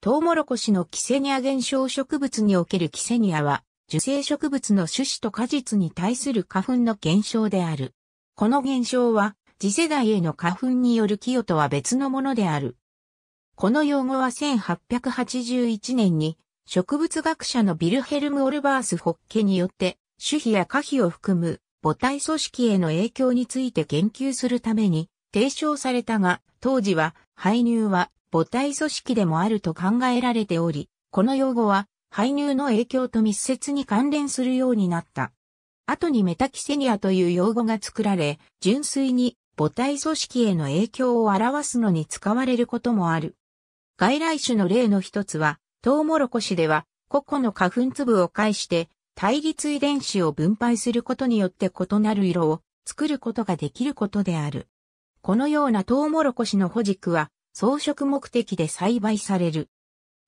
トウモロコシのキセニア現象植物におけるキセニアは、受精植物の種子と果実に対する花粉の現象である。この現象は、次世代への花粉による寄与とは別のものである。この用語は1881年に、植物学者のビルヘルム・オルバース・ホッケによって、種皮や花皮を含む母体組織への影響について研究するために提唱されたが、当時は、排入は母体組織でもあると考えられており、この用語は、排入の影響と密接に関連するようになった。後にメタキセニアという用語が作られ、純粋に母体組織への影響を表すのに使われることもある。外来種の例の一つは、トウモロコシでは、個々の花粉粒を介して、対立遺伝子を分配することによって異なる色を作ることができることである。このようなトウモロコシの保軸は、装飾目的で栽培される。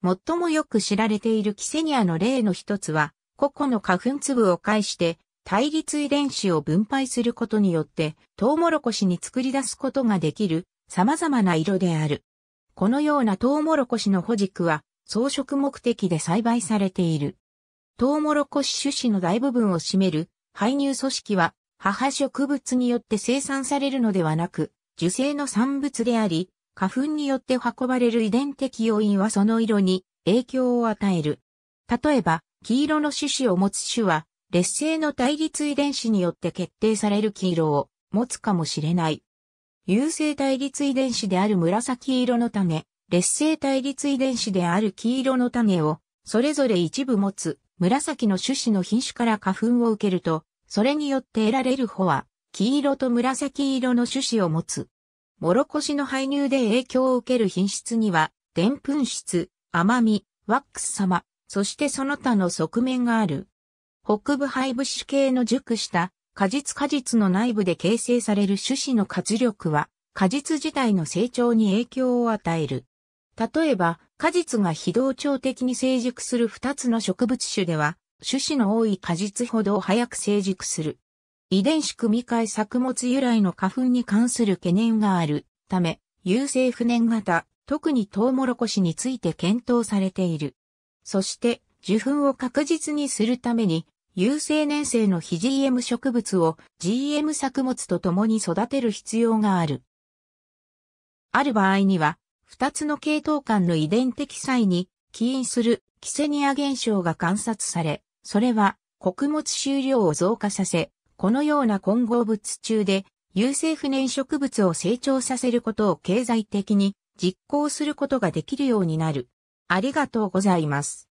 最もよく知られているキセニアの例の一つは、個々の花粉粒を介して対立遺伝子を分配することによって、トウモロコシに作り出すことができる様々な色である。このようなトウモロコシの保軸は装飾目的で栽培されている。トウモロコシ種子の大部分を占める排乳組織は母植物によって生産されるのではなく、受精の産物であり、花粉によって運ばれる遺伝的要因はその色に影響を与える。例えば、黄色の種子を持つ種は、劣勢の対立遺伝子によって決定される黄色を持つかもしれない。優勢対立遺伝子である紫色の種、劣勢対立遺伝子である黄色の種を、それぞれ一部持つ紫の種子の品種から花粉を受けると、それによって得られる穂は、黄色と紫色の種子を持つ諸しの排入で影響を受ける品質には、でんぷん質、甘み、ワックス様、そしてその他の側面がある。北部配部種系の熟した果実果実の内部で形成される種子の活力は、果実自体の成長に影響を与える。例えば、果実が非同調的に成熟する2つの植物種では、種子の多い果実ほど早く成熟する。遺伝子組み換え作物由来の花粉に関する懸念があるため、優性不燃型、特にトウモロコシについて検討されている。そして、受粉を確実にするために、有性年生の非 GM 植物を GM 作物と共に育てる必要がある。ある場合には、二つの系統間の遺伝的際に起因するキセニア現象が観察され、それは穀物収量を増加させ、このような混合物中で、有性不燃植物を成長させることを経済的に実行することができるようになる。ありがとうございます。